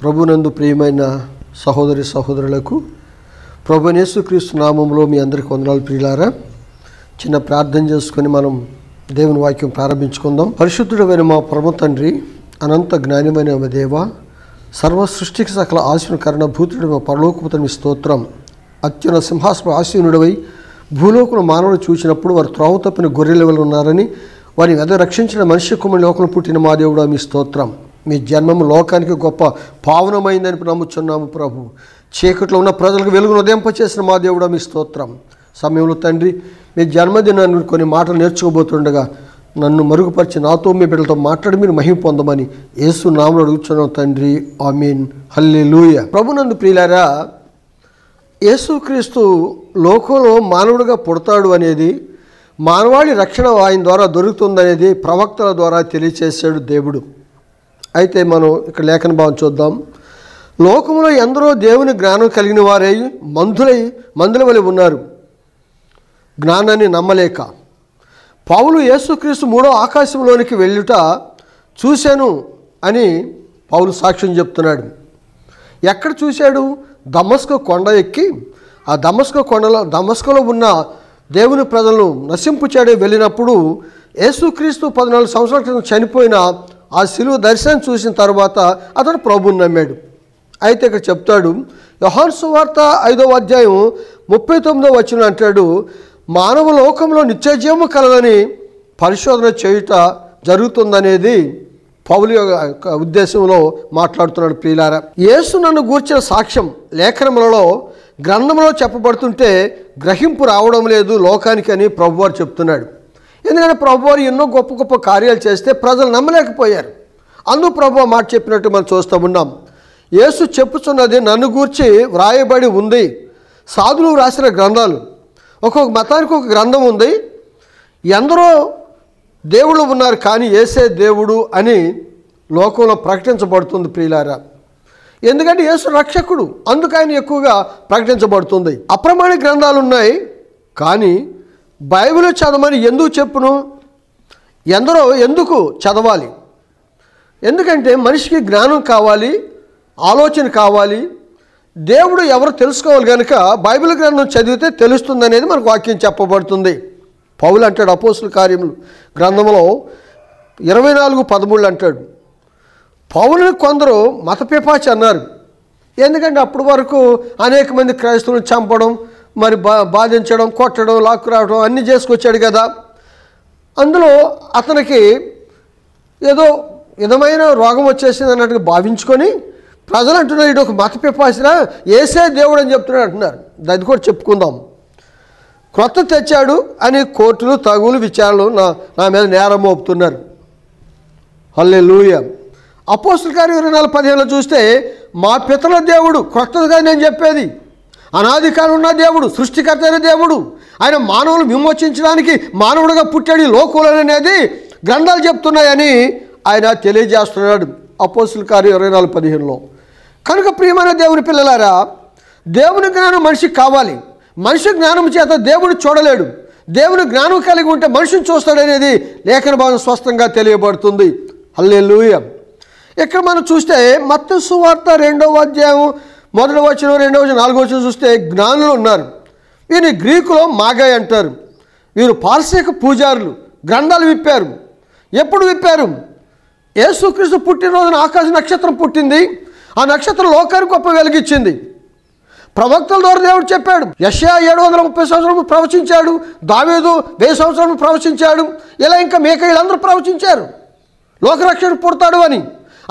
ప్రభునందు ప్రియమైన సహోదరి సహోదరులకు ప్రభునేసుక్రీస్తు నామంలో మీ అందరికీ వందనాలు ప్రియులారా చిన్న ప్రార్థన చేసుకొని మనం దేవుని వాక్యం ప్రారంభించుకుందాం పరిశుద్ధుడమైన మా పరమ తండ్రి అనంత జ్ఞానమైన దేవ సర్వ సృష్టికి సకల కరణ భూతుడు మా పరలోకపుత స్తోత్రం అత్యున్న సింహాసన ఆశీనుడవై భూలోకుల మానవులు చూసినప్పుడు వారు త్రోవ తప్పిన గొర్రెల ఉన్నారని వారిని వెద రక్షించిన మనిషి కుమారి లోకలు పుట్టిన మా దేవుడు మీ స్తోత్రం మీ జన్మము లోకానికి గొప్ప పావనమైందని నమ్ముచున్నాము ప్రభు చీకట్లో ఉన్న ప్రజలకు వెలుగును చేసిన మా దేవుడ మీ స్తోత్రం సమయంలో తండ్రి మీ జన్మదినాన్ని కొన్ని మాటలు నేర్చుకోబోతుండగా నన్ను మరుగుపరిచి నాతో మీ బిడ్డలతో మాట్లాడి మీరు మహిమ పొందమని యేసు నామలు అడుగుతున్నాం తండ్రి ఐ మీన్ హల్లీ లూయ ప్రభు నందు ప్రియులారా యేసుక్రీస్తు లోకంలో మానవుడిగా పుడతాడు అనేది మానవాళి రక్షణ ఆయన ద్వారా దొరుకుతుందనేది ప్రవక్తల ద్వారా తెలియచేశాడు దేవుడు అయితే మనం ఇక్కడ లేఖన భావం చూద్దాం లోకంలో ఎందరో దేవుని జ్ఞానం కలిగిన వారై మందులై మందుల వలె ఉన్నారు జ్ఞానాన్ని నమ్మలేక పౌలు యేసుక్రీస్తు మూడో ఆకాశంలోనికి వెళ్ళుట చూశాను అని పౌలు సాక్ష్యం చెప్తున్నాడు ఎక్కడ చూశాడు దమస్క కొండ ఎక్కి ఆ దమస్క కొండలో దమస్కలో ఉన్న దేవుని ప్రజలను నశింపు చేయడం వెళ్ళినప్పుడు యేసుక్రీస్తు పద్నాలుగు సంవత్సరాల క్రితం చనిపోయిన ఆ సిలువ దర్శనం చూసిన తర్వాత అతడు ప్రభుని నమ్మాడు అయితే ఇక్కడ చెప్తాడు యహాన్ సువార్త ఐదవ అధ్యాయం ముప్పై తొమ్మిదో వచ్చిన అంటాడు మానవ లోకంలో నిత్యజీవము కలదని పరిశోధన చేయుట జరుగుతుందనేది పౌలు యొక్క ఉద్దేశంలో మాట్లాడుతున్నాడు ప్రియులార యేసు నన్ను గూర్చిన సాక్ష్యం లేఖనములలో గ్రంథంలో చెప్పబడుతుంటే గ్రహింపు రావడం లేదు లోకానికి అని ప్రభువారు చెప్తున్నాడు ఎందుకంటే ప్రభువారు ఎన్నో గొప్ప గొప్ప కార్యాలు చేస్తే ప్రజలు నమ్మలేకపోయారు అందు ప్రభు మాట చెప్పినట్టు మనం చూస్తూ ఉన్నాం యేసు చెప్పుచున్నది నన్ను గూర్చి వ్రాయబడి ఉంది సాధులు రాసిన గ్రంథాలు ఒక్కొక్క మతానికి ఒక గ్రంథం ఉంది ఎందరో దేవుళ్ళు ఉన్నారు కానీ ఏసే దేవుడు అని లోకంలో ప్రకటించబడుతుంది ప్రియులారా ఎందుకంటే యేసు రక్షకుడు అందుకని ఎక్కువగా ప్రకటించబడుతుంది అప్రమాణిక గ్రంథాలు ఉన్నాయి కానీ బైబిల్ చదవమని ఎందుకు చెప్పును ఎందరో ఎందుకు చదవాలి ఎందుకంటే మనిషికి జ్ఞానం కావాలి ఆలోచన కావాలి దేవుడు ఎవరు తెలుసుకోవాలి కనుక బైబిల్ గ్రంథం చదివితే తెలుస్తుంది అనేది మనకు వాక్యం చెప్పబడుతుంది పౌలు అంటాడు అపోసుల కార్యములు గ్రంథంలో ఇరవై నాలుగు పదమూడు అంటాడు పౌలను కొందరు మత అన్నారు ఎందుకంటే అప్పటి వరకు అనేక మంది క్రైస్తవులను చంపడం మరి బా బాధించడం కొట్టడం లాక్కు రావడం అన్నీ చేసుకొచ్చాడు కదా అందులో అతనికి ఏదో విధమైన రోగం వచ్చేసింది అన్నట్టుగా భావించుకొని ప్రజలు అంటున్నారు ఇటు ఒక మత పిపాసిన ఏసే దేవుడు అని చెప్తున్నాడు అంటున్నారు దాన్ని కూడా చెప్పుకుందాం క్రొత్త తెచ్చాడు అని కోర్టులు తగులు విచారణలు నా నా మీద నేరం మోపుతున్నారు హల్లే లూయ అపోస్తుల కార్య పదిహేనులో చూస్తే మా పితల దేవుడు కానీ నేను చెప్పేది అనాది ఉన్న దేవుడు సృష్టికర్త అయిన దేవుడు ఆయన మానవులు విమోచించడానికి మానవుడిగా పుట్టాడు లోకులనేది గ్రంథాలు చెప్తున్నాయని ఆయన తెలియజేస్తున్నాడు అపోసుల కార్య ఇరవై నాలుగు పదిహేనులో కనుక ప్రియమైన దేవుని పిల్లలారా దేవుని జ్ఞానం మనిషికి కావాలి మనిషి జ్ఞానం చేత దేవుడు చూడలేడు దేవుని జ్ఞానం కలిగి ఉంటే మనిషిని చూస్తాడనేది లేఖన భావన స్పష్టంగా తెలియబడుతుంది హల్లే ఇక్కడ మనం చూస్తే మత్స్సు వార్త రెండవ అధ్యాయం మొదటి వచ్చిన రెండవ వచ్చిన నాలుగో వచ్చిన చూస్తే జ్ఞానులు ఉన్నారు వీరిని గ్రీకులో మాగాయ్ అంటారు వీరు పార్శిక పూజారులు గ్రంథాలు విప్పారు ఎప్పుడు విప్పారు యేసుక్రీస్తు పుట్టినరోజున ఆకాశ నక్షత్రం పుట్టింది ఆ నక్షత్రం లోకానికి గొప్ప వెలిగించింది ప్రవక్తల ద్వారా దేవుడు చెప్పాడు యష్యా ఏడు వందల ముప్పై సంవత్సరము ప్రవచించాడు దావేదు వెయ్యి సంవత్సరము ప్రవచించాడు ఇలా ఇంకా మేక వీళ్ళందరూ ప్రవచించారు లోకరక్షణ పుడతాడు అని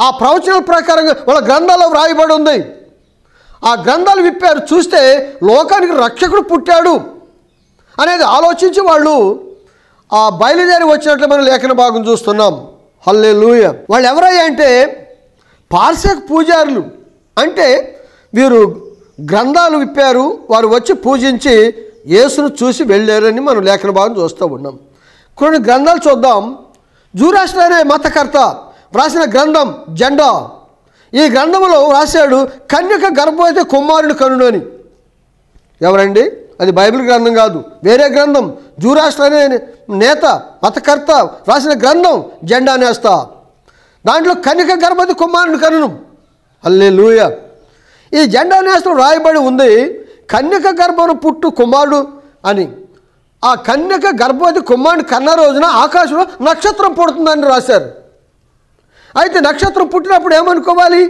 ఆ ప్రవచన ప్రకారంగా వాళ్ళ గ్రంథాల్లో వ్రాయబడి ఉంది ఆ గ్రంథాలు విప్పారు చూస్తే లోకానికి రక్షకుడు పుట్టాడు అనేది ఆలోచించి వాళ్ళు ఆ బయలుదేరి వచ్చినట్లు మనం లేఖన భాగం చూస్తున్నాం హల్లే లూయ వాళ్ళు ఎవరయ్యా అంటే పార్శక పూజారులు అంటే వీరు గ్రంథాలు విప్పారు వారు వచ్చి పూజించి యేసును చూసి వెళ్ళారని మనం లేఖన భాగం చూస్తూ ఉన్నాం కొన్ని గ్రంథాలు చూద్దాం జూరాష్ట్ర మతకర్త వ్రాసిన గ్రంథం జెండా ఈ గ్రంథంలో రాశాడు కన్యక గర్భవతి కుమారుడు కనుడు అని ఎవరండి అది బైబిల్ గ్రంథం కాదు వేరే గ్రంథం జూరాష్ట్ర అనే నేత మతకర్త రాసిన గ్రంథం జెండా నేస్తా దాంట్లో కనిక గర్భవతి కుమారుడు కనును అల్లే లూయ ఈ జెండా నేస్తం రాయబడి ఉంది కన్యక గర్భను పుట్టు కుమారుడు అని ఆ కన్యక గర్భవతి కుమారుడు కన్న రోజున ఆకాశంలో నక్షత్రం పుడుతుందని రాశారు అయితే నక్షత్రం పుట్టినప్పుడు ఏమనుకోవాలి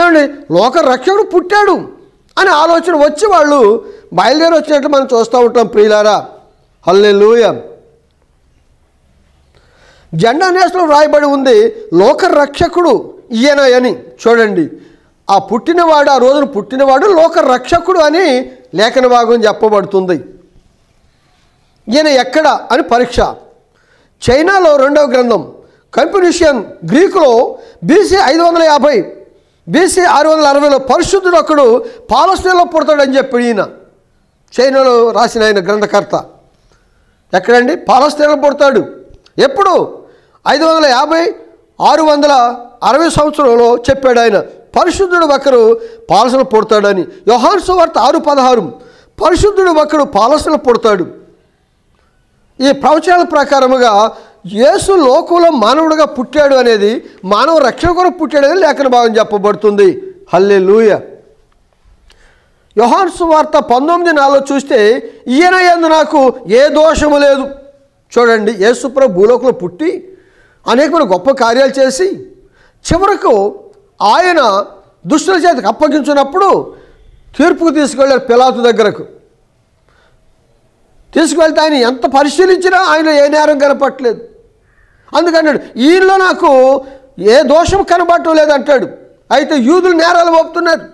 ఏమండి లోక రక్షకుడు పుట్టాడు అనే ఆలోచన వచ్చి వాళ్ళు బయలుదేరి వచ్చినట్లు మనం చూస్తూ ఉంటాం ప్రియులారా హల్లే లూయ జెండా నేషనల్ రాయబడి ఉంది లోక రక్షకుడు ఈయన అని చూడండి ఆ పుట్టినవాడు ఆ రోజున పుట్టినవాడు లోక రక్షకుడు అని లేఖన భాగం చెప్పబడుతుంది ఈయన ఎక్కడ అని పరీక్ష చైనాలో రెండవ గ్రంథం కంపినిషియన్ గ్రీకులో బీసీ ఐదు వందల యాభై బీసీ ఆరు వందల అరవైలో పరిశుద్ధుడు ఒకడు పాలస్తీనలో పుడతాడని చెప్పి ఈయన చైనాలో రాసిన ఆయన గ్రంథకర్త ఎక్కడండి పాలస్తీన్లో పుడతాడు ఎప్పుడు ఐదు వందల యాభై ఆరు వందల అరవై సంవత్సరంలో చెప్పాడు ఆయన పరిశుద్ధుడు ఒకరు పాలసన పుడతాడని యోహాన్ వార్త ఆరు పదహారు పరిశుద్ధుడు ఒకడు పాలసలు పుడతాడు ఈ ప్రవచనాల ప్రకారముగా యేసు లోకంలో మానవుడిగా పుట్టాడు అనేది మానవ రక్షణ కొరకు పుట్టాడని లేఖన భాగం చెప్పబడుతుంది హల్లే లూయ యోహాన్స్ వార్త పంతొమ్మిది నాలో చూస్తే ఈయన ఎందు నాకు ఏ దోషము లేదు చూడండి యేసుప్ర భూలోకంలో పుట్టి అనేకమైన గొప్ప కార్యాలు చేసి చివరకు ఆయన దుష్టుల చేతికి అప్పగించినప్పుడు తీర్పుకు తీసుకెళ్ళారు పిలాతు దగ్గరకు తీసుకువెళ్తే ఆయన ఎంత పరిశీలించినా ఆయన ఏ నేరం కనపట్లేదు అందుకన్నాడు ఈయనలో నాకు ఏ దోషం కనబడటం లేదంటాడు అయితే యూదులు నేరాలు మోపుతున్నారు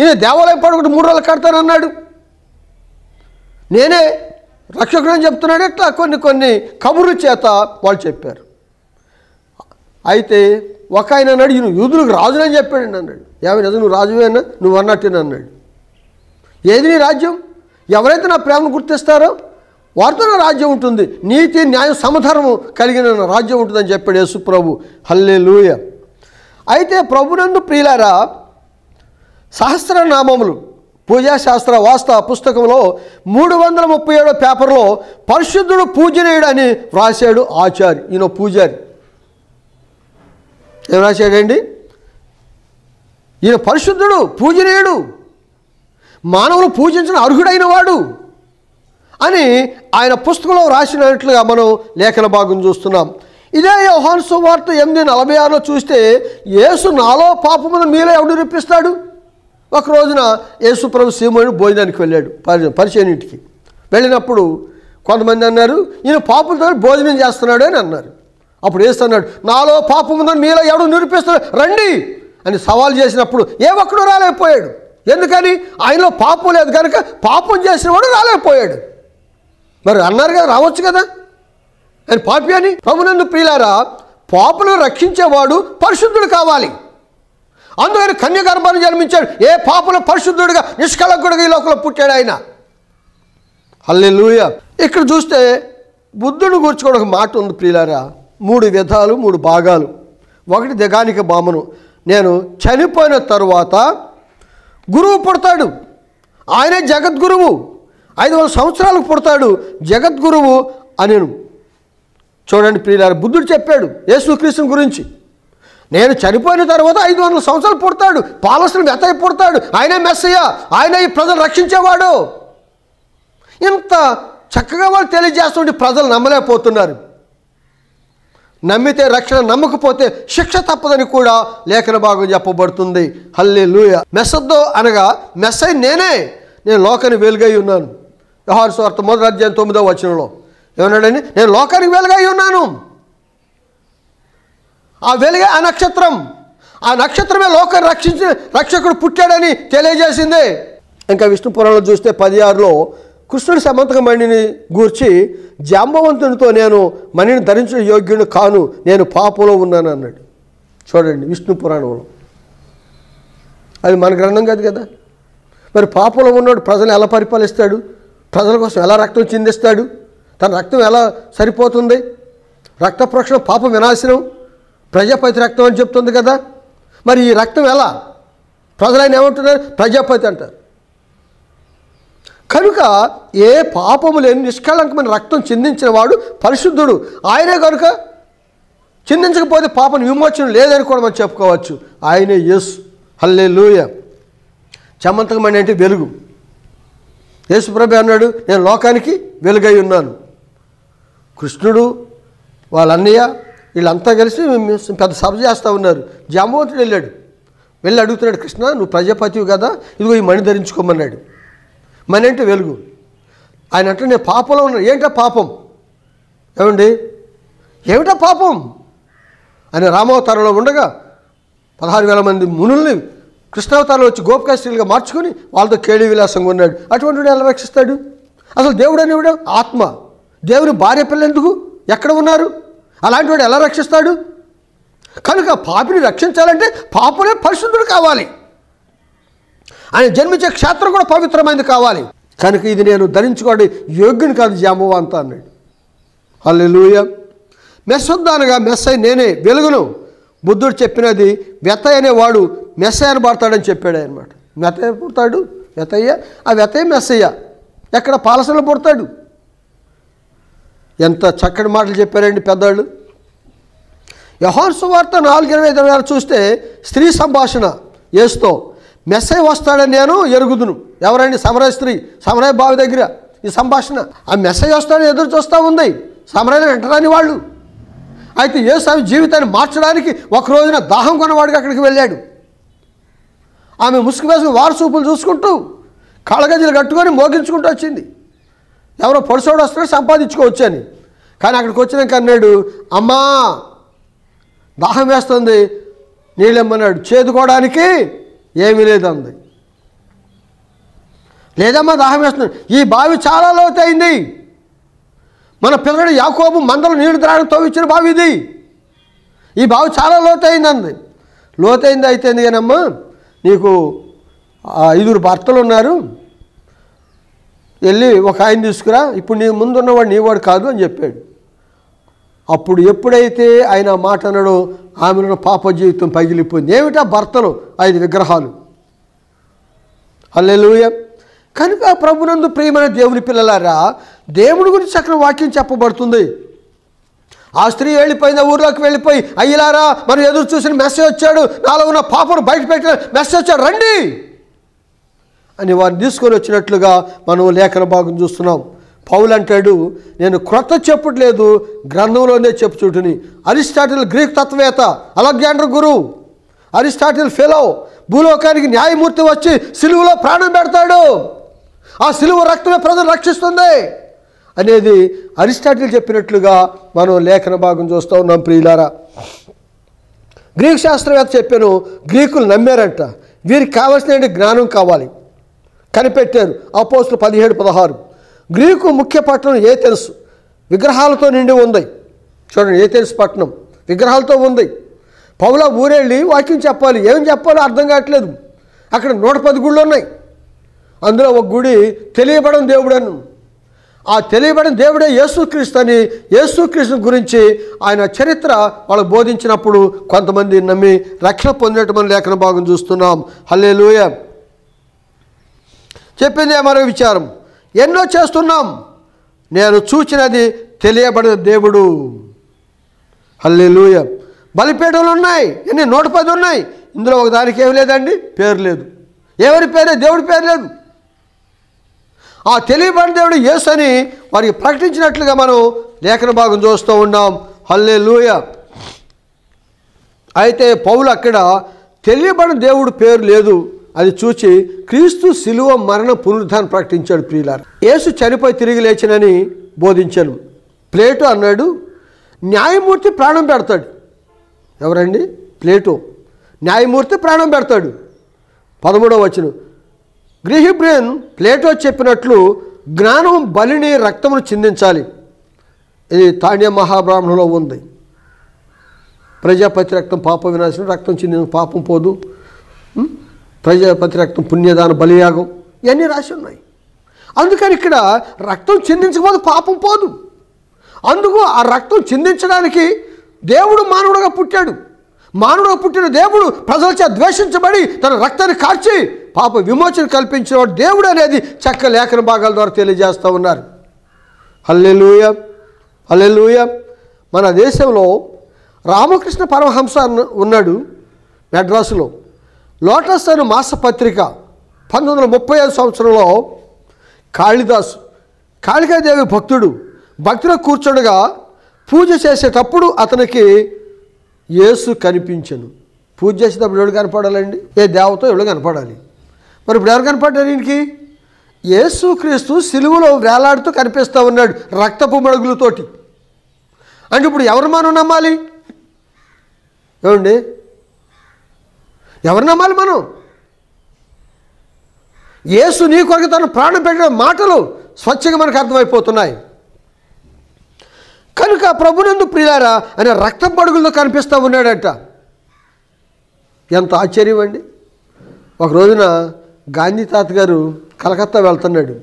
ఈయన దేవాలయం పడకుండా మూడు రోజులు కడతానన్నాడు నేనే అని చెప్తున్నాడు ఎట్లా కొన్ని కొన్ని కబుర్ల చేత వాళ్ళు చెప్పారు అయితే ఒక ఆయన అన్నాడు ఈయన యూదులకు రాజునని చెప్పాడు అన్నాడు ఏమైనా నువ్వు రాజువేనా నువ్వు అన్నట్టు అన్నాడు ఏది నీ రాజ్యం ఎవరైతే నా ప్రేమను గుర్తిస్తారో వారితోన రాజ్యం ఉంటుంది నీతి న్యాయం సమధర్మం కలిగిన రాజ్యం ఉంటుందని చెప్పాడు యేసు ప్రభు హల్లే లూయ అయితే ప్రభునందు ప్రియులారా సహస్రనామములు పూజాశాస్త్ర వాస్త పుస్తకంలో మూడు వందల ముప్పై ఏడో పేపర్లో పరిశుద్ధుడు పూజనీయుడు అని వ్రాసాడు ఆచార్య ఈయన పూజారి ఏం రాశాడండి ఈయన పరిశుద్ధుడు పూజనీయుడు మానవులు పూజించిన అర్హుడైన వాడు అని ఆయన పుస్తకంలో రాసినట్లుగా మనం లేఖన భాగం చూస్తున్నాం ఇదే యోహాన్ వార్త ఎనిమిది నలభై ఆరులో చూస్తే యేసు నాలో పాపమును మీలో ఎవడు రప్పిస్తాడు ఒక రోజున యేసు ప్రభు సీమోని భోజనానికి వెళ్ళాడు పరిచయనింటికి వెళ్ళినప్పుడు కొంతమంది అన్నారు ఈయన పాపంతో భోజనం చేస్తున్నాడు అని అన్నారు అప్పుడు వేస్తున్నాడు అన్నాడు నాలో పాపం ఉందని మీలో ఎవడు నిరూపిస్తాడు రండి అని సవాల్ చేసినప్పుడు ఏ ఒక్కడు రాలేకపోయాడు ఎందుకని ఆయనలో పాపం లేదు కనుక పాపం చేసిన వాడు రాలేకపోయాడు మరి అన్నారు కదా రావచ్చు కదా అని పాపి అని ప్రభునందు ప్రియులారా పాపను రక్షించేవాడు పరిశుద్ధుడు కావాలి అందుకని కన్యగర్భాన్ని జన్మించాడు ఏ పాపను పరిశుద్ధుడిగా నిష్కలకుడిగా ఈ లోకంలో పుట్టాడు ఆయన లూయ ఇక్కడ చూస్తే బుద్ధుడు గురించి కూడా ఒక మాట ఉంది ప్రియులారా మూడు విధాలు మూడు భాగాలు ఒకటి దిగానిక బామను నేను చనిపోయిన తరువాత గురువు పుడతాడు ఆయనే జగద్గురువు ఐదు వందల సంవత్సరాలకు పుడతాడు జగద్గురువు అనేను చూడండి ప్రియులారు బుద్ధుడు చెప్పాడు యేసుక్రీస్తుని గురించి నేను చనిపోయిన తర్వాత ఐదు వందల సంవత్సరాలు పుడతాడు పాలసులు వెతయి పుడతాడు ఆయనే మెస్సయ్య ఆయన ఈ ప్రజలు రక్షించేవాడు ఇంత చక్కగా వాళ్ళు తెలియజేస్తుంటే ప్రజలు నమ్మలేకపోతున్నారు నమ్మితే రక్షణ నమ్మకపోతే శిక్ష తప్పదని కూడా లేఖన భాగం చెప్పబడుతుంది హల్లే లూయ మెస్సద్దో అనగా మెస్సై నేనే నేను లోకని వెలుగై ఉన్నాను వ్యవహార స్వార్థ మొదటి అధ్యాయం తొమ్మిదో వచనంలో ఏమన్నాడని నేను లోకానికి వెలుగై ఉన్నాను ఆ వెలుగే ఆ నక్షత్రం ఆ నక్షత్రమే లోకాన్ని రక్షించి రక్షకుడు పుట్టాడని తెలియజేసిందే ఇంకా విష్ణు పురాణంలో చూస్తే పది ఆరులో కృష్ణుడు సమంతక మణిని గూర్చి జాంబవంతునితో నేను మణిని ధరించిన యోగ్యుని కాను నేను పాపలో ఉన్నాను అన్నాడు చూడండి విష్ణు పురాణంలో అది మన గ్రంథం కాదు కదా మరి పాపలో ఉన్నాడు ప్రజలు ఎలా పరిపాలిస్తాడు ప్రజల కోసం ఎలా రక్తం చిందిస్తాడు తన రక్తం ఎలా సరిపోతుంది రక్త ప్రోక్షణ పాప వినాశనం ప్రజాపతి రక్తం అని చెప్తుంది కదా మరి ఈ రక్తం ఎలా ప్రజలైన ఏమంటున్నారు ప్రజాపతి అంటారు కనుక ఏ పాపము లేని నిష్కళంకమైన రక్తం చిందించిన వాడు పరిశుద్ధుడు ఆయనే కనుక చిందించకపోతే పాపం విమోచన లేదని కూడా మనం చెప్పుకోవచ్చు ఆయనే ఎస్ హల్లే లూయ చమంతకమైన వెలుగు యేసుప్రభు అన్నాడు నేను లోకానికి వెలుగై ఉన్నాను కృష్ణుడు వాళ్ళన్నయ్య వీళ్ళంతా కలిసి పెద్ద సభ చేస్తూ ఉన్నారు జాంబవంతుడు వెళ్ళాడు వెళ్ళి అడుగుతున్నాడు కృష్ణ నువ్వు ప్రజాపతివి కదా ఇదిగో ఈ మణి ధరించుకోమన్నాడు మణి అంటే వెలుగు ఆయన అంటే నేను పాపంలో ఉన్నాను ఏంటా పాపం ఏమండి ఏమిటా పాపం అని రామావతారంలో ఉండగా పదహారు వేల మంది మునుల్ని కృష్ణావతారం వచ్చి గోపకాశ్రీలుగా మార్చుకుని వాళ్ళతో కేళీ విలాసంగా ఉన్నాడు అటువంటి ఎలా రక్షిస్తాడు అసలు దేవుడు అనేవాడు ఆత్మ దేవుని భార్య పిల్ల ఎందుకు ఎక్కడ ఉన్నారు అలాంటి వాడు ఎలా రక్షిస్తాడు కనుక పాపిని రక్షించాలంటే పాపులే పరిశుద్ధుడు కావాలి ఆయన జన్మించే క్షేత్రం కూడా పవిత్రమైనది కావాలి కనుక ఇది నేను ధరించుకోండి యోగ్యుని కాదు జాంబవ అంత అన్నాడు అల్లెలుయ మెస్ వద్దానుగా మెస్ అయి నేనే వెలుగును బుద్ధుడు చెప్పినది వ్యత అనేవాడు మెస్సయ్యను పడతాడని చెప్పాడు అనమాట మెత పుడతాడు వ్యతయ్య ఆ వ్యతయ్య మెస్సయ్య ఎక్కడ పాలసలు పుడతాడు ఎంత చక్కటి మాటలు చెప్పారండి పెద్దవాళ్ళు యహోర్సు వార్త నాలుగు ఇరవై ఐదు చూస్తే స్త్రీ సంభాషణ ఏస్తో మెస్సై వస్తాడని నేను ఎరుగుదును ఎవరండి సమరయ స్త్రీ సమరయ బావి దగ్గర ఈ సంభాషణ ఆ మెస్సై వస్తాడని ఎదురు చూస్తూ ఉంది సమరయ్య వెంటరాని వాళ్ళు అయితే ఏసావి జీవితాన్ని మార్చడానికి ఒక రోజున దాహం కొనవాడికి అక్కడికి వెళ్ళాడు ఆమె ముసుగు వేసుకు వారసూపులు చూసుకుంటూ కళ్ళగజలు కట్టుకొని మోగించుకుంటూ వచ్చింది ఎవరో పొడిసోడు వస్తున్నాడు సంపాదించుకోవచ్చు అని కానీ అక్కడికి వచ్చినాక అన్నాడు అమ్మా దాహం వేస్తుంది నీళ్ళెమ్మన్నాడు చేదుకోవడానికి ఏమీ లేదంది లేదమ్మా దాహం వేస్తున్నాడు ఈ బావి చాలా లోతైంది మన పిల్లడు యాకోబు మందలు నీళ్లు త్రాగడం తోవిచ్చిన బావి ఇది ఈ బావి చాలా లోతైందండి లోతైంది అయితే ఎందుకనమ్మా నీకు ఐదుగురు భర్తలు ఉన్నారు వెళ్ళి ఒక ఆయన తీసుకురా ఇప్పుడు నీ ముందున్నవాడు నీవాడు కాదు అని చెప్పాడు అప్పుడు ఎప్పుడైతే ఆయన మాట అన్నాడో ఆమెను పాప జీవితం పగిలిపోయింది ఏమిటా భర్తలు ఐదు విగ్రహాలు అల్లెలుయ కనుక ప్రభునందు ప్రియమైన దేవుని పిల్లలారా దేవుడి గురించి అక్కడ వాక్యం చెప్పబడుతుంది ఆ స్త్రీ వెళ్ళిపోయింది ఊర్లోకి వెళ్ళిపోయి అయ్యలారా మనం ఎదురు చూసిన మెసేజ్ వచ్చాడు నాలో ఉన్న పాపను బయట పెట్టిన మెసేజ్ వచ్చాడు రండి అని వారిని తీసుకొని వచ్చినట్లుగా మనం లేఖన భాగం చూస్తున్నాం పౌలు అంటాడు నేను క్రొత్త చెప్పట్లేదు గ్రంథంలోనే చూటుని అరిస్టాటిల్ గ్రీక్ తత్వేత అలెగ్జాండర్ గురువు అరిస్టాటిల్ ఫెలో భూలోకానికి న్యాయమూర్తి వచ్చి సిలువలో ప్రాణం పెడతాడు ఆ సిలువ రక్తమే ప్రజలు రక్షిస్తుంది అనేది అరిస్టాటిల్ చెప్పినట్లుగా మనం లేఖన భాగం చూస్తూ ఉన్నాం ప్రియులారా గ్రీకు శాస్త్రవేత్త చెప్పాను గ్రీకులు నమ్మారంట వీరికి కావలసిన జ్ఞానం కావాలి కనిపెట్టారు అపోస్తులు పదిహేడు పదహారు గ్రీకు ముఖ్య పట్టణం ఏ తెలుసు విగ్రహాలతో నిండి ఉంది చూడండి ఏ తెలుసు పట్టణం విగ్రహాలతో ఉంది పౌల ఊరెళ్ళి వాక్యం చెప్పాలి ఏం చెప్పాలో అర్థం కావట్లేదు అక్కడ నూట పది గుళ్ళు ఉన్నాయి అందులో ఒక గుడి తెలియబడం దేవుడను ఆ తెలియబడిన దేవుడే యేసుక్రీస్తు అని యేసుక్రీస్తు గురించి ఆయన చరిత్ర వాళ్ళకు బోధించినప్పుడు కొంతమంది నమ్మి రక్షణ పొందినట్టు మనం లేఖన భాగం చూస్తున్నాం హల్లే లూయ చెప్పిందే మరో విచారం ఎన్నో చేస్తున్నాం నేను చూచినది తెలియబడిన దేవుడు హల్లే లూయ బలిపేటలు ఉన్నాయి ఎన్ని నూట పది ఉన్నాయి ఇందులో ఒక దానికి ఏమి లేదండి పేరు లేదు ఎవరి పేరే దేవుడి పేరు లేదు ఆ తెలియబడిన దేవుడు యేసు అని వారికి ప్రకటించినట్లుగా మనం లేఖన భాగం చూస్తూ ఉన్నాం హల్లే లూయ అయితే పౌలు అక్కడ తెలియబడిన దేవుడు పేరు లేదు అది చూచి క్రీస్తు శిలువ మరణ పునరుద్ధాన్ని ప్రకటించాడు ప్రియులారు యేసు చనిపోయి తిరిగి లేచినని బోధించాను ప్లేటో అన్నాడు న్యాయమూర్తి ప్రాణం పెడతాడు ఎవరండి ప్లేటో న్యాయమూర్తి ప్రాణం పెడతాడు పదమూడవ వచ్చిన గ్రీహిబ్రేన్ ప్లేటో చెప్పినట్లు జ్ఞానం బలిని రక్తమును చిందించాలి ఇది తాణ్య మహాబ్రాహ్మణంలో ఉంది ప్రజాపతి రక్తం పాప వినాశనం రక్తం చిందిన పాపం పోదు ప్రజాపతి రక్తం పుణ్యదాన బలియాగం ఇవన్నీ రాసి ఉన్నాయి అందుకని ఇక్కడ రక్తం చిందించకపోతే పాపం పోదు అందుకు ఆ రక్తం చిందించడానికి దేవుడు మానవుడుగా పుట్టాడు మానవుడుగా పుట్టిన దేవుడు ప్రజలచే ద్వేషించబడి తన రక్తాన్ని కార్చి పాప విమోచన వాడు దేవుడు అనేది చక్క లేఖన భాగాల ద్వారా తెలియజేస్తూ ఉన్నారు అల్లెలుయ అల్లెలుయ మన దేశంలో రామకృష్ణ పరమహంస ఉన్నాడు మెడ్రాసులో లోటస్ అనే మాసపత్రిక పంతొమ్మిది వందల ముప్పై సంవత్సరంలో కాళిదాస్ కాళికాదేవి భక్తుడు భక్తులు కూర్చుండగా పూజ చేసేటప్పుడు అతనికి యేసు కనిపించను పూజ చేసేటప్పుడు ఎవడు కనపడాలండి ఏ దేవత ఎవడు కనపడాలి మరి ఇప్పుడు ఎవరు కనపడ్డారు ఈయనకి యేసుక్రీస్తు సిలువులో వేలాడుతూ కనిపిస్తూ ఉన్నాడు రక్తపు మడుగులతోటి అంటే ఇప్పుడు ఎవరు మనం నమ్మాలి ఏమండి ఎవరు నమ్మాలి మనం యేసు నీ కొరకు తను ప్రాణం పెట్టిన మాటలు స్వచ్ఛంగా మనకు అర్థమైపోతున్నాయి కనుక ప్రభునందు ప్రియారా అనే రక్తం పడుగులతో కనిపిస్తూ ఉన్నాడట ఎంత ఆశ్చర్యం అండి ఒక రోజున గాంధీ తాత గారు కలకత్తా వెళ్తున్నాడు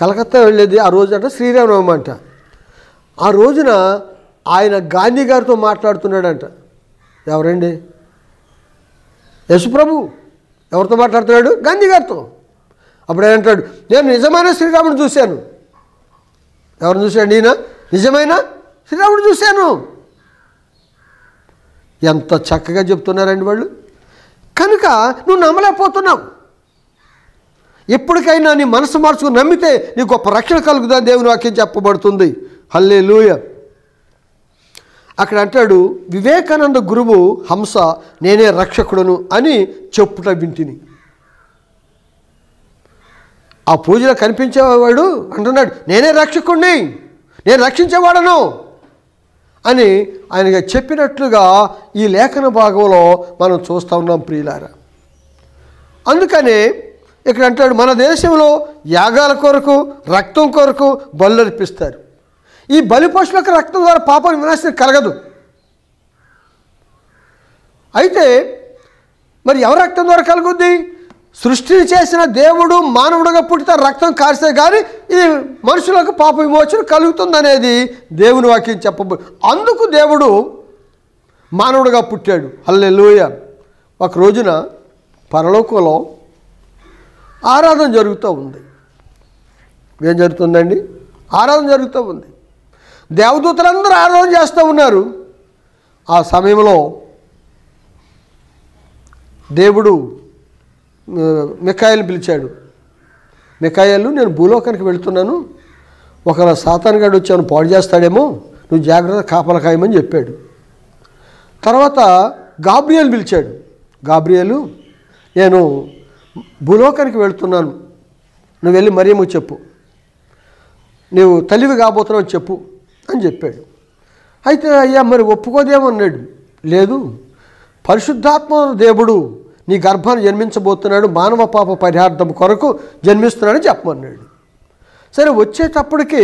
కలకత్తా వెళ్ళేది ఆ రోజు అంటే శ్రీరామనవమి అంట ఆ రోజున ఆయన గాంధీ గారితో మాట్లాడుతున్నాడంట ఎవరండి యశుప్రభు ఎవరితో మాట్లాడుతున్నాడు గాంధీ గారితో అప్పుడు ఆయన అంటాడు నేను నిజమైన శ్రీరాముడు చూశాను ఎవరిని చూశాడు ఈయన నిజమైన శ్రీరాముడు చూశాను ఎంత చక్కగా చెప్తున్నారండి వాళ్ళు కనుక నువ్వు నమ్మలేకపోతున్నావు ఎప్పటికైనా నీ మనసు మార్చుకు నమ్మితే నీ గొప్ప రక్షణ కలుగుదా దేవుని వాక్యం చెప్పబడుతుంది హల్లే లూయ అక్కడ అంటాడు వివేకానంద గురువు హంస నేనే రక్షకుడను అని చెప్పుట వింటిని ఆ పూజలో కనిపించేవాడు అంటున్నాడు నేనే రక్షకుణ్ణి నేను రక్షించేవాడను అని ఆయన చెప్పినట్లుగా ఈ లేఖన భాగంలో మనం చూస్తూ ఉన్నాం ప్రియులారా అందుకనే ఇక్కడ అంటాడు మన దేశంలో యాగాల కొరకు రక్తం కొరకు బలు అర్పిస్తారు ఈ బలి పశువులకు రక్తం ద్వారా పాపం వినాశనం కలగదు అయితే మరి ఎవరి రక్తం ద్వారా కలుగుద్ది సృష్టిని చేసిన దేవుడు మానవుడుగా పుట్టిన రక్తం కారిస్తే కానీ ఇది మనుషులకు పాప విమోచన కలుగుతుందనేది దేవుని వాక్యం చెప్పబ అందుకు దేవుడు మానవుడుగా పుట్టాడు అల్లెలుయ ఒక రోజున పరలోకంలో ఆరాధన జరుగుతూ ఉంది ఏం జరుగుతుందండి ఆరాధన జరుగుతూ ఉంది దేవదూతలందరూ ఆరాధన చేస్తూ ఉన్నారు ఆ సమయంలో దేవుడు మికాయలు పిలిచాడు మికాయలు నేను భూలోకానికి వెళుతున్నాను ఒకవేళ సాతానుగాడు వచ్చాను పాడు చేస్తాడేమో నువ్వు జాగ్రత్త కాపల చెప్పాడు తర్వాత గాబ్రియల్ పిలిచాడు గాబ్రియలు నేను భూలోకానికి వెళుతున్నాను నువ్వు వెళ్ళి మరేమో చెప్పు నువ్వు తల్లివి కాబోతున్నావు చెప్పు అని చెప్పాడు అయితే అయ్యా మరి ఒప్పుకోదేమన్నాడు లేదు పరిశుద్ధాత్మ దేవుడు నీ గర్భాన్ని జన్మించబోతున్నాడు మానవ పాప పరిహార్థం కొరకు జన్మిస్తున్నాడని చెప్పమన్నాడు సరే వచ్చేటప్పటికి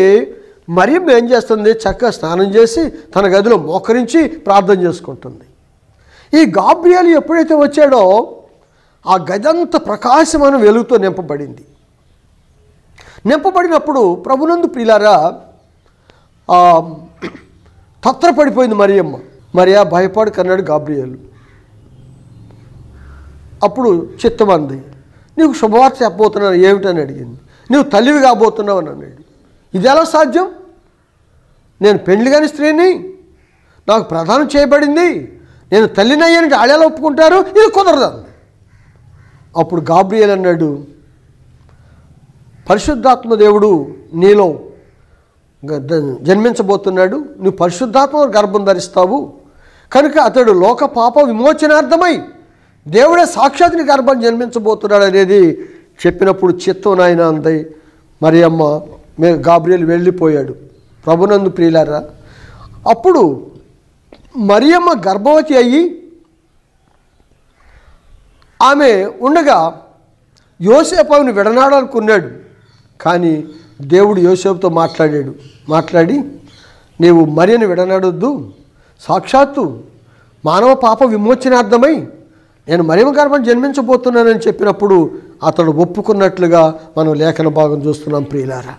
మరియం ఏం చేస్తుంది చక్కగా స్నానం చేసి తన గదిలో మోకరించి ప్రార్థన చేసుకుంటుంది ఈ గాబ్రియాలు ఎప్పుడైతే వచ్చాడో ఆ గదంత ప్రకాశమైన వెలుగుతో నింపబడింది నింపబడినప్పుడు ప్రభునందు ప్రిలారా తత్రపడిపోయింది మరియమ్మ మరియా భయపడు కన్నాడు గాబ్రియలు అప్పుడు చిత్తమంది నీకు శుభవార్త చెప్పబోతున్నాను ఏమిటని అడిగింది నువ్వు తల్లివి కాబోతున్నావు అని అన్నాడు ఇది ఎలా సాధ్యం నేను పెండ్లి కాని స్త్రీని నాకు ప్రధానం చేయబడింది నేను తల్లినయ్యని అడేలా ఒప్పుకుంటారు ఇది కుదరదు అప్పుడు గాబ్రియల్ అన్నాడు పరిశుద్ధాత్మ దేవుడు నీలో జన్మించబోతున్నాడు నువ్వు పరిశుద్ధాత్మ గర్భం ధరిస్తావు కనుక అతడు లోక పాప విమోచనార్థమై దేవుడే సాక్షాత్ని గర్భం జన్మించబోతున్నాడు అనేది చెప్పినప్పుడు చిత్తం నాయన అందై మరి అమ్మ మేము గాబ్రియల్ వెళ్ళిపోయాడు ప్రభునందు ప్రియులారా అప్పుడు మరియమ్మ గర్భవతి అయ్యి ఆమె ఉండగా యోసేపు విడనాడాలనుకున్నాడు కానీ దేవుడు యోసేపుతో మాట్లాడాడు మాట్లాడి నీవు మరియను విడనాడొద్దు సాక్షాత్తు మానవ పాప విమోచనార్థమై నేను మరియమ గర్భం జన్మించబోతున్నానని చెప్పినప్పుడు అతడు ఒప్పుకున్నట్లుగా మనం లేఖన భాగం చూస్తున్నాం ప్రియులారా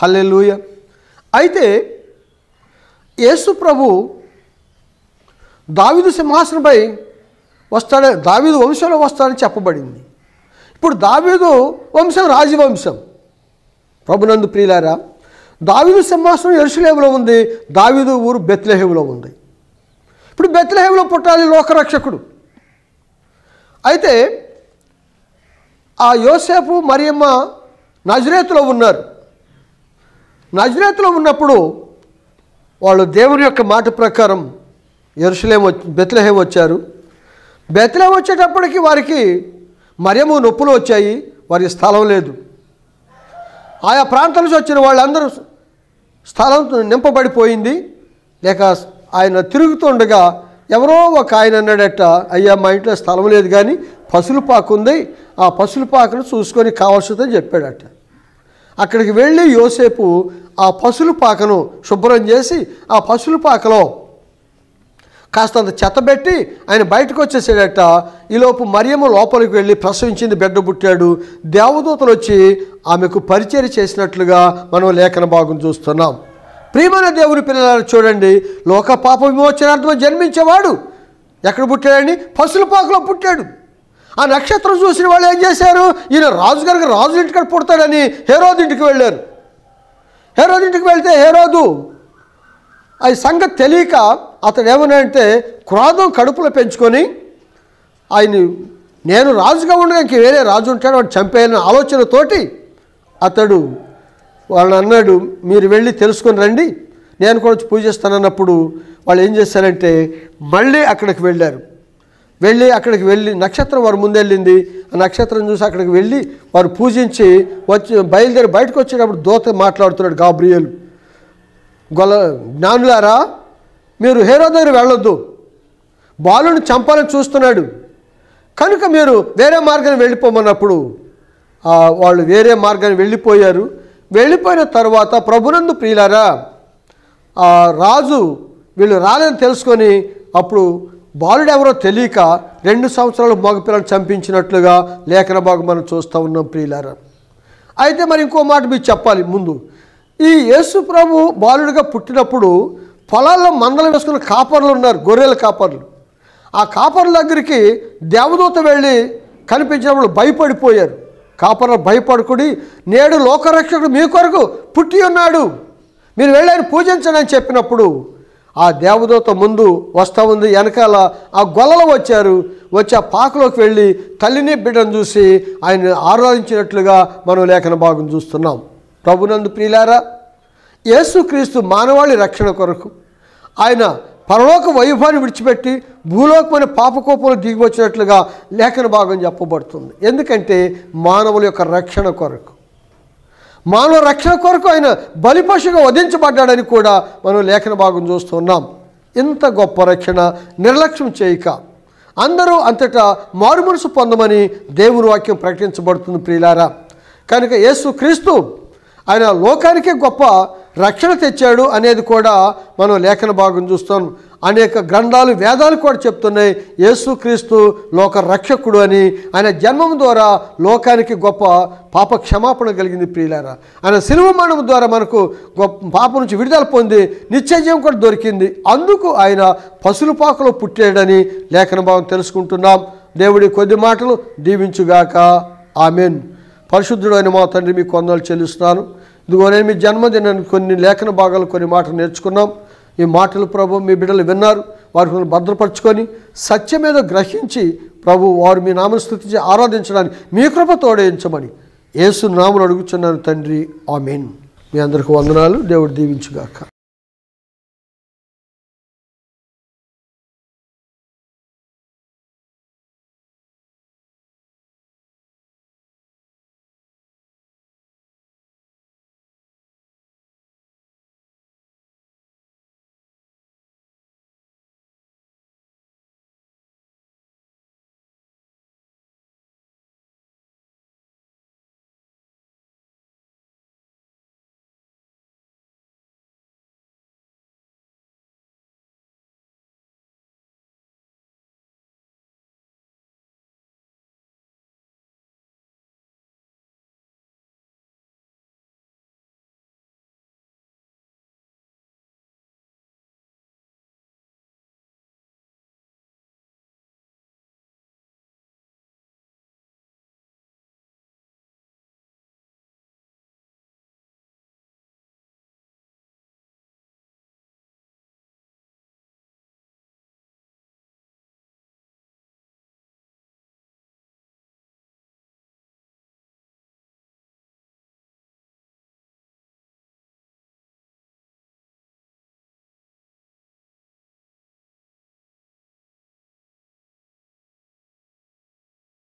హల్లే లూయ అయితే యేసు ప్రభు దావిదు సింహాసనపై వస్తాడే దావీదు వంశంలో వస్తాడని చెప్పబడింది ఇప్పుడు దావీదు వంశం రాజవంశం ప్రభునందు ప్రియులారా దావీదు సింహాసనం ఎరుసలేములో ఉంది దావీదు ఊరు బెత్లహేములో ఉంది ఇప్పుడు బెత్లహేములో పుట్టాలి లోకరక్షకుడు అయితే ఆ యోసేపు మరియమ్మ నజరేతులో ఉన్నారు నజరేతులో ఉన్నప్పుడు వాళ్ళు దేవుని యొక్క మాట ప్రకారం వచ్చి బెత్లహేం వచ్చారు బెతలే వచ్చేటప్పటికి వారికి మరేమో నొప్పులు వచ్చాయి వారి స్థలం లేదు ఆయా ప్రాంతాల నుంచి వచ్చిన వాళ్ళందరూ స్థలం నింపబడిపోయింది లేక ఆయన తిరుగుతుండగా ఎవరో ఒక ఆయన అన్నాడట అయ్యా మా ఇంట్లో స్థలం లేదు కానీ పాకు ఉంది ఆ పాకను చూసుకొని కావాల్సిందని చెప్పాడట అక్కడికి వెళ్ళి యోసేపు ఆ పాకను శుభ్రం చేసి ఆ పాకలో కాస్తంత చెత్తబెట్టి ఆయన బయటకు వచ్చేసాడట ఈలోపు మరియము లోపలికి వెళ్ళి ప్రసవించింది బిడ్డ పుట్టాడు దేవదూతలు వచ్చి ఆమెకు పరిచయం చేసినట్లుగా మనం లేఖన భాగం చూస్తున్నాం ప్రియమైన దేవుని పిల్లలను చూడండి లోక పాప విమోచనార్థం జన్మించేవాడు ఎక్కడ పుట్టాడని పసుల పాకలో పుట్టాడు ఆ నక్షత్రం చూసిన వాళ్ళు ఏం చేశారు ఈయన రాజు గారికి రాజు ఇంటికి పుడతాడని హేరోదు ఇంటికి వెళ్ళారు హేరోదు ఇంటికి వెళ్తే హేరోదు అది సంగతి తెలియక అతడు ఏమన్నాడంటే క్రోధం కడుపులో పెంచుకొని ఆయన నేను రాజుగా ఉండడానికి వేరే రాజు ఉంటాడు వాడు చంపేయాలని ఆలోచనతోటి అతడు వాళ్ళని అన్నాడు మీరు వెళ్ళి తెలుసుకొని రండి నేను కూడా పూజిస్తానన్నప్పుడు వాళ్ళు ఏం చేశారంటే మళ్ళీ అక్కడికి వెళ్ళారు వెళ్ళి అక్కడికి వెళ్ళి నక్షత్రం వారు ముందెళ్ళింది ఆ నక్షత్రం చూసి అక్కడికి వెళ్ళి వారు పూజించి వచ్చి బయలుదేరి బయటకు వచ్చేటప్పుడు దోత మాట్లాడుతున్నాడు గాబ్రియలు గొల జ్ఞానులారా మీరు హేరో దగ్గర వెళ్ళొద్దు బాలుని చంపాలని చూస్తున్నాడు కనుక మీరు వేరే మార్గాన్ని వెళ్ళిపోమన్నప్పుడు వాళ్ళు వేరే మార్గాన్ని వెళ్ళిపోయారు వెళ్ళిపోయిన తర్వాత ప్రభునందు ప్రియులారా రాజు వీళ్ళు రాలేదని తెలుసుకొని అప్పుడు బాలుడు ఎవరో తెలియక రెండు సంవత్సరాలు మగపిల్లను చంపించినట్లుగా లేఖన భాగం మనం చూస్తూ ఉన్నాం ప్రియులారా అయితే మరి ఇంకో మాట మీకు చెప్పాలి ముందు ఈ యేసు ప్రభు బాలుడిగా పుట్టినప్పుడు పొలాల్లో మందలు వేసుకున్న కాపర్లు ఉన్నారు గొర్రెల కాపర్లు ఆ కాపర్ల దగ్గరికి దేవదూత వెళ్ళి కనిపించినప్పుడు భయపడిపోయారు కాపర్లు భయపడుకుడి నేడు లోకరక్షకుడు మీ కొరకు పుట్టి ఉన్నాడు మీరు వెళ్ళారు పూజించండి అని చెప్పినప్పుడు ఆ దేవదూత ముందు వస్తూ ఉంది వెనకాల ఆ గొల్లలు వచ్చారు వచ్చి ఆ పాకలోకి వెళ్ళి తల్లిని బిడ్డను చూసి ఆయన ఆరాధించినట్లుగా మనం లేఖన భాగం చూస్తున్నాం ప్రభునందు ప్రియులారా యేసుక్రీస్తు మానవాళి రక్షణ కొరకు ఆయన పరలోక వైభవాన్ని విడిచిపెట్టి భూలోకమైన పాపకోపంలో దిగి వచ్చినట్లుగా లేఖన భాగం చెప్పబడుతుంది ఎందుకంటే మానవుల యొక్క రక్షణ కొరకు మానవ రక్షణ కొరకు ఆయన బలిపశుగా వధించబడ్డాడని కూడా మనం లేఖన భాగం చూస్తున్నాం ఇంత గొప్ప రక్షణ నిర్లక్ష్యం చేయక అందరూ అంతటా మారుమనసు పొందమని దేవుని వాక్యం ప్రకటించబడుతుంది ప్రియులారా కనుక యేసు క్రీస్తు ఆయన లోకానికే గొప్ప రక్షణ తెచ్చాడు అనేది కూడా మనం లేఖన భాగం చూస్తాం అనేక గ్రంథాలు వేదాలు కూడా చెప్తున్నాయి యేసుక్రీస్తు లోక రక్షకుడు అని ఆయన జన్మం ద్వారా లోకానికి గొప్ప పాప క్షమాపణ కలిగింది ప్రియులారా ఆయన శిలువ మరణం ద్వారా మనకు గొప్ప పాప నుంచి విడుదల పొంది నిత్యజయం కూడా దొరికింది అందుకు ఆయన పాకలో పుట్టాడని లేఖన భావం తెలుసుకుంటున్నాం దేవుడి కొద్ది మాటలు దీవించుగాక ఆమెన్ అని మా తండ్రి మీకు కొందలు చెల్లిస్తున్నాను ఇదిగో నేను మీ జన్మదినాన్ని కొన్ని లేఖన భాగాలు కొన్ని మాటలు నేర్చుకున్నాం ఈ మాటలు ప్రభు మీ బిడ్డలు విన్నారు వారి సత్యం మీద గ్రహించి ప్రభు వారు మీ నామను స్థుతించి ఆరాధించడానికి మీ కృప తోడేయించమని ఏసు నామను అడుగుచున్నాను తండ్రి ఆమెన్ మీ అందరికి వందనాలు దేవుడు దీవించుగాక